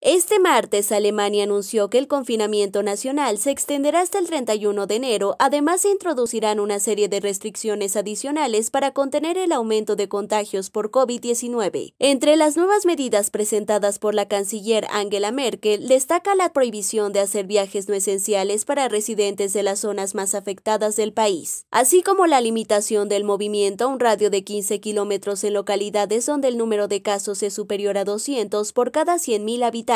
Este martes, Alemania anunció que el confinamiento nacional se extenderá hasta el 31 de enero. Además, se introducirán una serie de restricciones adicionales para contener el aumento de contagios por COVID-19. Entre las nuevas medidas presentadas por la canciller Angela Merkel, destaca la prohibición de hacer viajes no esenciales para residentes de las zonas más afectadas del país, así como la limitación del movimiento a un radio de 15 kilómetros en localidades donde el número de casos es superior a 200 por cada 100.000 habitantes.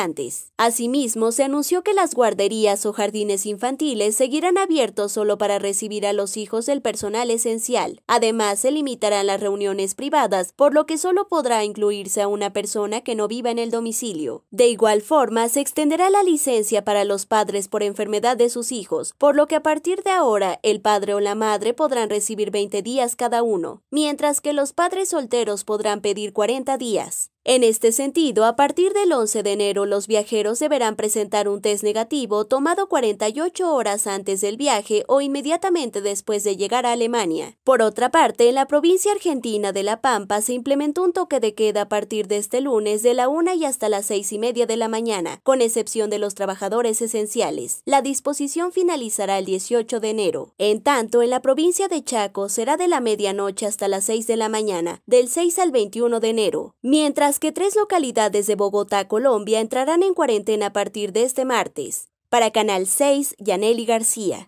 Asimismo, se anunció que las guarderías o jardines infantiles seguirán abiertos solo para recibir a los hijos del personal esencial. Además, se limitarán las reuniones privadas, por lo que solo podrá incluirse a una persona que no viva en el domicilio. De igual forma, se extenderá la licencia para los padres por enfermedad de sus hijos, por lo que a partir de ahora el padre o la madre podrán recibir 20 días cada uno, mientras que los padres solteros podrán pedir 40 días. En este sentido, a partir del 11 de enero los viajeros deberán presentar un test negativo tomado 48 horas antes del viaje o inmediatamente después de llegar a Alemania. Por otra parte, en la provincia argentina de La Pampa se implementó un toque de queda a partir de este lunes de la 1 y hasta las 6 y media de la mañana, con excepción de los trabajadores esenciales. La disposición finalizará el 18 de enero. En tanto, en la provincia de Chaco será de la medianoche hasta las 6 de la mañana, del 6 al 21 de enero. Mientras que tres localidades de Bogotá, Colombia, entrarán en cuarentena a partir de este martes. Para Canal 6, Yaneli García.